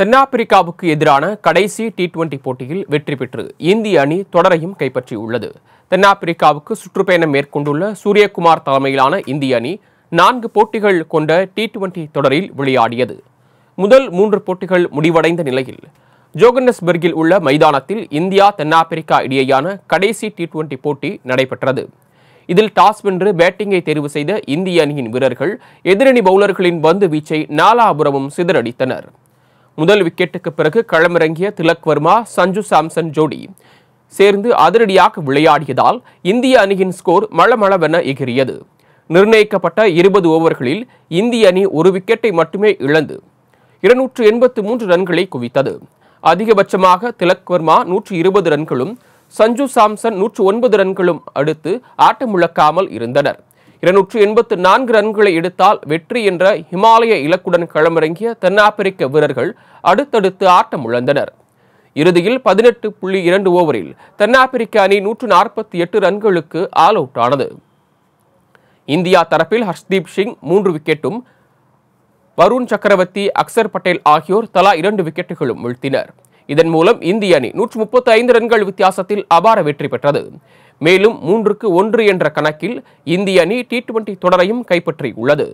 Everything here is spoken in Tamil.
தென்னாப்பிரிக்காவுக்கு எதிரான கடைசி டி டுவெண்டி போட்டியில் வெற்றி பெற்று இந்திய அணி தொடரையும் கைப்பற்றியுள்ளது தென்னாப்பிரிக்காவுக்கு சுற்றுப்பயணம் மேற்கொண்டுள்ள சூரியகுமார் தலைமையிலான இந்திய அணி நான்கு போட்டிகள் கொண்ட டி டுவெண்டி தொடரில் விளையாடியது முதல் மூன்று போட்டிகள் முடிவடைந்த நிலையில் ஜோகன்னஸ்பர்கில் உள்ள மைதானத்தில் இந்தியா தென்னாப்பிரிக்கா இடையேயான கடைசி டி டுவெண்டி போட்டி நடைபெற்றது இதில் டாஸ் வென்று பேட்டிங்கை தேர்வு செய்த இந்திய அணியின் வீரர்கள் எதிரணி பவுலர்களின் பந்து வீச்சை நாலாபுரமும் சிதறடித்தனர் முதல் விக்கெட்டுக்கு பிறகு களமிறங்கிய திலக் வர்மா சஞ்சு சாம்சன் ஜோடி சேர்ந்து அதிரடியாக விளையாடியதால் இந்திய அணியின் ஸ்கோர் மளமளவென எகிரியது நிர்ணயிக்கப்பட்ட இருபது ஓவர்களில் இந்திய அணி ஒரு விக்கெட்டை மட்டுமே இழந்து இருநூற்று எண்பத்து மூன்று ரன்களை குவித்தது அதிகபட்சமாக திலக் வர்மா நூற்று இருபது ரன்களும் சஞ்சு சாம்சன் நூற்று ஒன்பது ரன்களும் அடுத்து ஆட்டமுழக்காமல் இருந்தனர் இருநூற்று எண்பத்து நான்கு ரன்களை எடுத்தால் வெற்றி என்ற இமாலய இலக்குடன் களமிறங்கிய தென்னாப்பிரிக்க வீரர்கள் அடுத்தடுத்து ஆட்டம் இழந்தனர் இறுதியில் பதினெட்டு புள்ளி இரண்டு ஓவரில் தென்னாப்பிரிக்க அணி நூற்று நாற்பத்தி எட்டு ரன்களுக்கு ஆல் அவுட் ஆனது இந்தியா தரப்பில் ஹர்ஷ்தீப் சிங் மூன்று விக்கெட்டும் வருண் சக்கரவர்த்தி அக்சர் பட்டேல் ஆகியோர் தலா இரண்டு விக்கெட்டுகளும் வீழ்த்தினர் இதன் மூலம் இந்திய அணி நூற்று முப்பத்தி ஐந்து ரன்கள் வித்தியாசத்தில் அபார வெற்றி பெற்றது மேலும் மூன்றுக்கு ஒன்று என்ற கணக்கில் இந்திய அணி டி டுவெண்டி தொடரையும் கைப்பற்றியுள்ளது